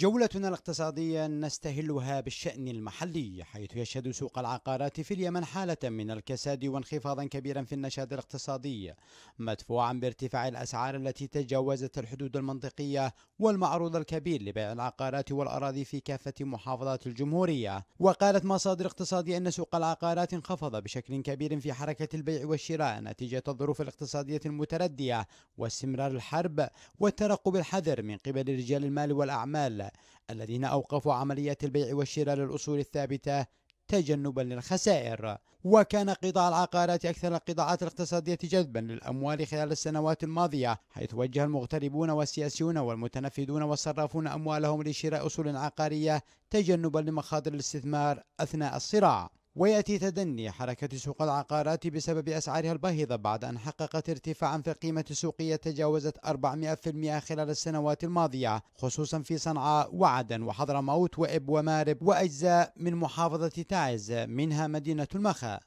جولتنا الاقتصادية نستهلها بالشأن المحلي حيث يشهد سوق العقارات في اليمن حالة من الكساد وانخفاضا كبيرا في النشاط الاقتصادي مدفوعا بارتفاع الأسعار التي تجاوزت الحدود المنطقية والمعروض الكبير لبيع العقارات والأراضي في كافة محافظات الجمهورية وقالت مصادر اقتصادية أن سوق العقارات انخفض بشكل كبير في حركة البيع والشراء نتيجة الظروف الاقتصادية المتردية واستمرار الحرب والترقب الحذر من قبل رجال المال والأعمال الذين أوقفوا عملية البيع والشراء للأصول الثابتة تجنبا للخسائر وكان قطاع العقارات أكثر القطاعات الاقتصادية جذبا للأموال خلال السنوات الماضية حيث وجه المغتربون والسياسيون والمتنفذون والصرافون أموالهم لشراء أصول عقارية تجنبا لمخاطر الاستثمار أثناء الصراع ويأتي تدني حركة سوق العقارات بسبب أسعارها الباهظة بعد أن حققت ارتفاعا في القيمة السوقية تجاوزت 400% خلال السنوات الماضية خصوصا في صنعاء وعدن وحضرموت وإب ومارب وأجزاء من محافظة تعز منها مدينة المخا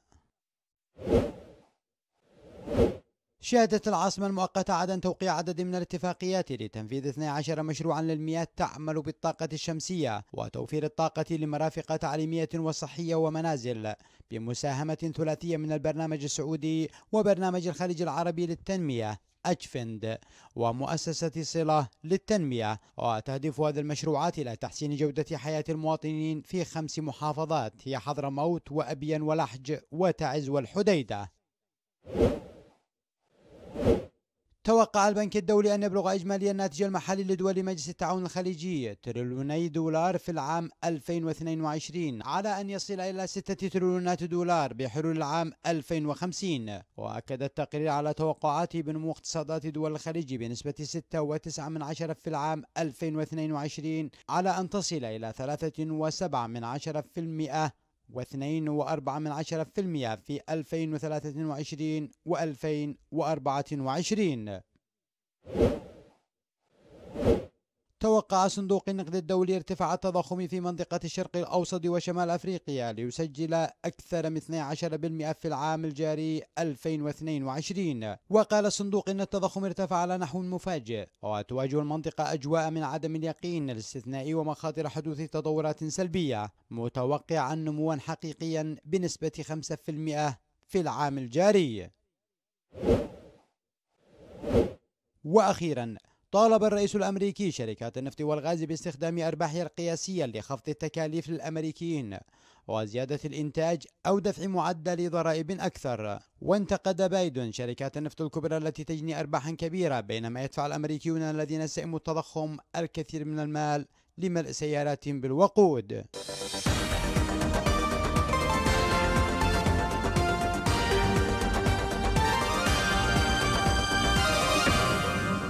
شهدت العاصمة المؤقتة عدن توقيع عدد من الاتفاقيات لتنفيذ 12 مشروعا للمياه تعمل بالطاقة الشمسية وتوفير الطاقة لمرافق تعليمية وصحية ومنازل بمساهمة ثلاثية من البرنامج السعودي وبرنامج الخليج العربي للتنمية أجفند ومؤسسة صلة للتنمية وتهدف هذه المشروعات إلى تحسين جودة حياة المواطنين في خمس محافظات هي حضرموت وأبين ولحج وتعز والحديدة توقع البنك الدولي أن يبلغ إجمالي الناتج المحلي لدول مجلس التعاون الخليجي تريليوني دولار في العام 2022 على أن يصل إلى 6 تريليونات دولار بحلول العام 2050 وأكد التقرير على توقعاته بنمو اقتصادات دول الخليج بنسبة 6.9 في العام 2022 على أن تصل إلى 3.7 من عشرة في المئة و2.4 في 2023 و 2024 توقع صندوق النقد الدولي ارتفاع التضخم في منطقة الشرق الأوسط وشمال أفريقيا ليسجل أكثر من 12% في العام الجاري 2022 وقال الصندوق أن التضخم ارتفع على نحو مفاجئ وتواجه المنطقة أجواء من عدم اليقين الاستثنائي ومخاطر حدوث تطورات سلبية متوقعا نموا حقيقيا بنسبة 5% في العام الجاري وأخيرا طالب الرئيس الأمريكي شركات النفط والغاز باستخدام أرباحها القياسية لخفض التكاليف للأمريكيين وزيادة الإنتاج أو دفع معدل ضرائب أكثر وانتقد بايدن شركات النفط الكبرى التي تجني أرباحا كبيرة بينما يدفع الأمريكيون الذين سئموا التضخم الكثير من المال لملء سياراتهم بالوقود